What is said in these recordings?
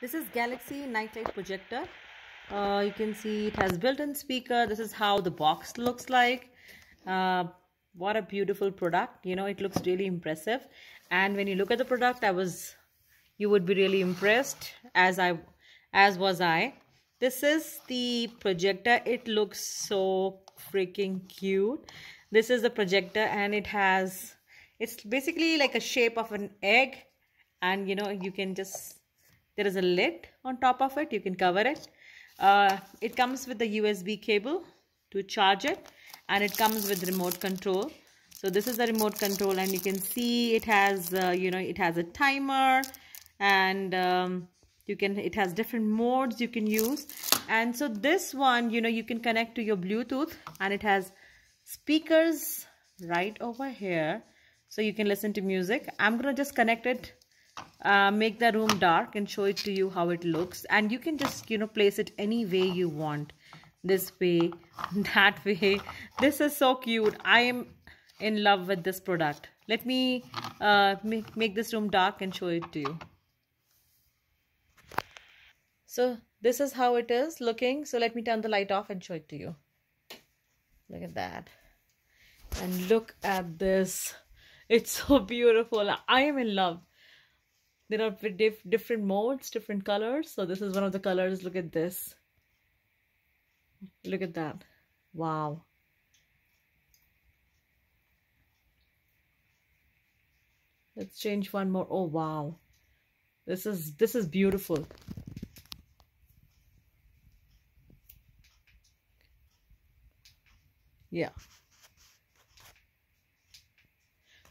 This is Galaxy Nightlight Projector. Uh, you can see it has built-in speaker. This is how the box looks like. Uh, what a beautiful product. You know, it looks really impressive. And when you look at the product, I was, you would be really impressed as I, as was I. This is the projector. It looks so freaking cute. This is the projector and it has, it's basically like a shape of an egg. And you know, you can just there is a lid on top of it. You can cover it. Uh, it comes with a USB cable to charge it and it comes with remote control. So this is the remote control and you can see it has, uh, you know, it has a timer and um, you can, it has different modes you can use. And so this one, you know, you can connect to your Bluetooth and it has speakers right over here so you can listen to music i'm gonna just connect it uh, make the room dark and show it to you how it looks and you can just you know place it any way you want this way that way this is so cute i am in love with this product let me uh, make, make this room dark and show it to you so this is how it is looking so let me turn the light off and show it to you look at that and look at this it's so beautiful i am in love there are diff different modes, different colors. So this is one of the colors. Look at this. Look at that. Wow. Let's change one more. Oh, wow. This is, this is beautiful. Yeah.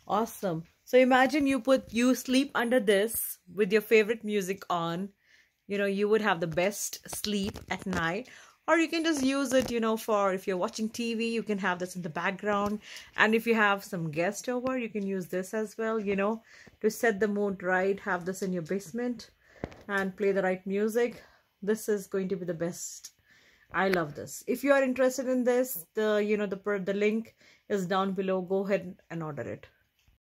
Awesome. So imagine you put you sleep under this with your favorite music on. You know, you would have the best sleep at night. Or you can just use it, you know, for if you're watching TV, you can have this in the background. And if you have some guest over, you can use this as well, you know, to set the mood right. Have this in your basement and play the right music. This is going to be the best I love this. If you are interested in this, the you know the the link is down below. Go ahead and order it.